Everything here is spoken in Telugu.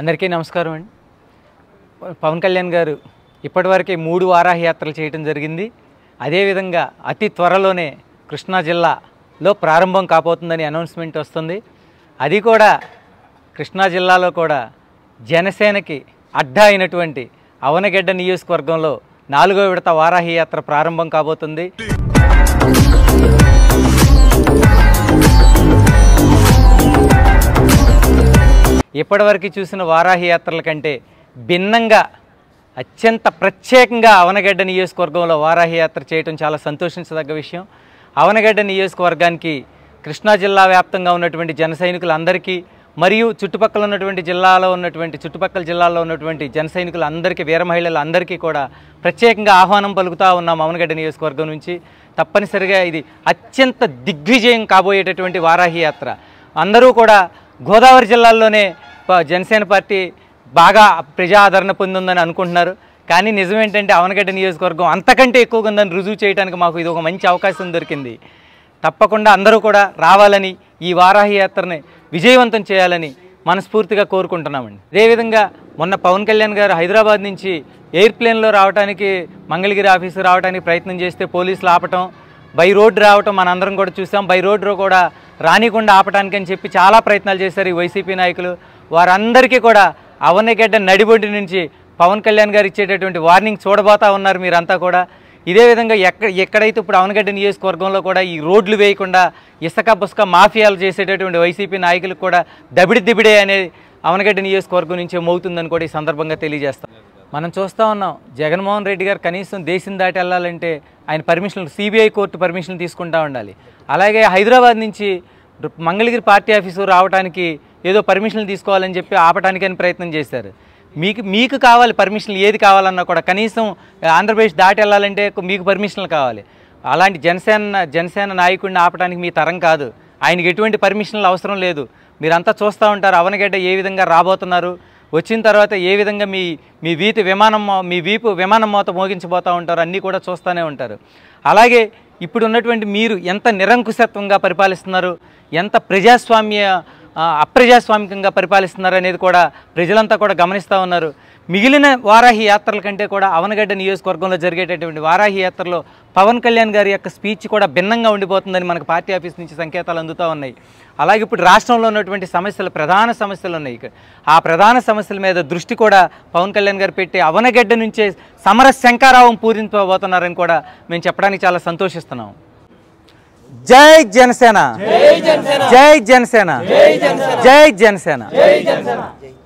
అందరికీ నమస్కారం అండి పవన్ కళ్యాణ్ గారు ఇప్పటివరకే మూడు వారాహ యాత్రలు చేయడం జరిగింది అదేవిధంగా అతి త్వరలోనే కృష్ణా జిల్లాలో ప్రారంభం కాబోతుందని అనౌన్స్మెంట్ వస్తుంది అది కూడా కృష్ణా జిల్లాలో కూడా జనసేనకి అడ్డా అయినటువంటి అవనగడ్డ నియోజకవర్గంలో నాలుగో విడత వారాహి యాత్ర ప్రారంభం కాబోతుంది ఇప్పటివరకు చూసిన వారాహి యాత్రల కంటే భిన్నంగా అత్యంత ప్రత్యేకంగా అవనగడ్డ నియోజకవర్గంలో వారాహి యాత్ర చేయడం చాలా సంతోషించదగ్గ విషయం అవనగడ్డ నియోజకవర్గానికి కృష్ణా జిల్లా వ్యాప్తంగా ఉన్నటువంటి జన మరియు చుట్టుపక్కల ఉన్నటువంటి జిల్లాలో ఉన్నటువంటి చుట్టుపక్కల జిల్లాల్లో ఉన్నటువంటి జన సైనికులందరికీ వీర మహిళలందరికీ కూడా ప్రత్యేకంగా ఆహ్వానం పలుకుతూ ఉన్నాం అవనగడ్డ నియోజకవర్గం నుంచి తప్పనిసరిగా ఇది అత్యంత దిగ్విజయం కాబోయేటటువంటి వారాహి యాత్ర అందరూ కూడా గోదావరి జిల్లాల్లోనే జనసేన పార్టీ బాగా ప్రజా ఆదరణ పొందిందని అనుకుంటున్నారు కానీ నిజం ఏంటంటే అవనగడ్డ నియోజకవర్గం అంతకంటే ఎక్కువగా ఉందని రుజువు చేయడానికి మాకు ఇది ఒక మంచి అవకాశం దొరికింది తప్పకుండా అందరూ కూడా రావాలని ఈ వారాహి యాత్రని విజయవంతం చేయాలని మనస్ఫూర్తిగా కోరుకుంటున్నామండి అదేవిధంగా మొన్న పవన్ కళ్యాణ్ గారు హైదరాబాద్ నుంచి ఎయిర్ప్లేన్లో రావడానికి మంగళగిరి ఆఫీసు రావడానికి ప్రయత్నం చేస్తే పోలీసులు ఆపటం బై రోడ్డు రావటం అందరం కూడా చూసాం బై రోడ్లో కూడా రానికుండా ఆపటానికి అని చెప్పి చాలా ప్రయత్నాలు చేశారు ఈ వైసీపీ నాయకులు వారందరికీ కూడా అవనగడ్డ నడిబొడ్డి నుంచి పవన్ కళ్యాణ్ గారు ఇచ్చేటటువంటి వార్నింగ్ చూడబోతా ఉన్నారు మీరంతా కూడా ఇదే విధంగా ఎక్కడ ఎక్కడైతే ఇప్పుడు అవనగడ్డ నియోజకవర్గంలో కూడా ఈ రోడ్లు వేయకుండా ఇసుక బుసక మాఫియాలు చేసేటటువంటి వైసీపీ నాయకులకు కూడా దబిడి దిబిడే అనే అవనగడ్డ నియోజకవర్గం నుంచే మోగుతుందని కూడా ఈ సందర్భంగా తెలియజేస్తాం మనం చూస్తూ ఉన్నాం జగన్మోహన్ రెడ్డి గారు కనీసం దేశం దాటి వెళ్ళాలంటే ఆయన పర్మిషన్లు సిబిఐ కోర్టు పర్మిషన్లు తీసుకుంటూ ఉండాలి అలాగే హైదరాబాద్ నుంచి మంగళగిరి పార్టీ ఆఫీసు రావడానికి ఏదో పర్మిషన్లు తీసుకోవాలని చెప్పి ఆపటానికని ప్రయత్నం చేశారు మీకు మీకు కావాలి పర్మిషన్లు ఏది కావాలన్నా కూడా కనీసం ఆంధ్రప్రదేశ్ దాటి వెళ్ళాలంటే మీకు పర్మిషన్లు కావాలి అలాంటి జనసేన జనసేన నాయకుడిని ఆపడానికి మీ తరం కాదు ఆయనకి ఎటువంటి పర్మిషన్లు అవసరం లేదు మీరంతా చూస్తూ ఉంటారు అవనగడ్డ ఏ విధంగా రాబోతున్నారు వచ్చిన తర్వాత ఏ విధంగా మీ మీ వీతి విమానం మీ వీపు విమానం మోత మోగించిపోతూ ఉంటారు అన్నీ కూడా చూస్తూనే ఉంటారు అలాగే ఇప్పుడు ఉన్నటువంటి మీరు ఎంత నిరంకుశత్వంగా పరిపాలిస్తున్నారు ఎంత ప్రజాస్వామ్య అప్రజాస్వామికంగా పరిపాలిస్తున్నారు అనేది కూడా ప్రజలంతా కూడా గమనిస్తూ ఉన్నారు మిగిలిన వారాహి యాత్రల కంటే కూడా అవనగడ్డ నియోజకవర్గంలో జరిగేటటువంటి వారాహి యాత్రలో పవన్ కళ్యాణ్ గారి యొక్క స్పీచ్ కూడా భిన్నంగా ఉండిపోతుందని మనకు పార్టీ ఆఫీస్ నుంచి సంకేతాలు అందుతూ ఉన్నాయి అలాగే ఇప్పుడు రాష్ట్రంలో ఉన్నటువంటి సమస్యలు ప్రధాన సమస్యలు ఉన్నాయి ఆ ప్రధాన సమస్యల మీద దృష్టి కూడా పవన్ కళ్యాణ్ గారు పెట్టి అవనగడ్డ నుంచే సమర శంకారావం పూరించబోతున్నారని కూడా మేము చెప్పడానికి చాలా సంతోషిస్తున్నాం జై జనసేన जय जनसेना जय जनसेना जय जनसेना जय जनसेना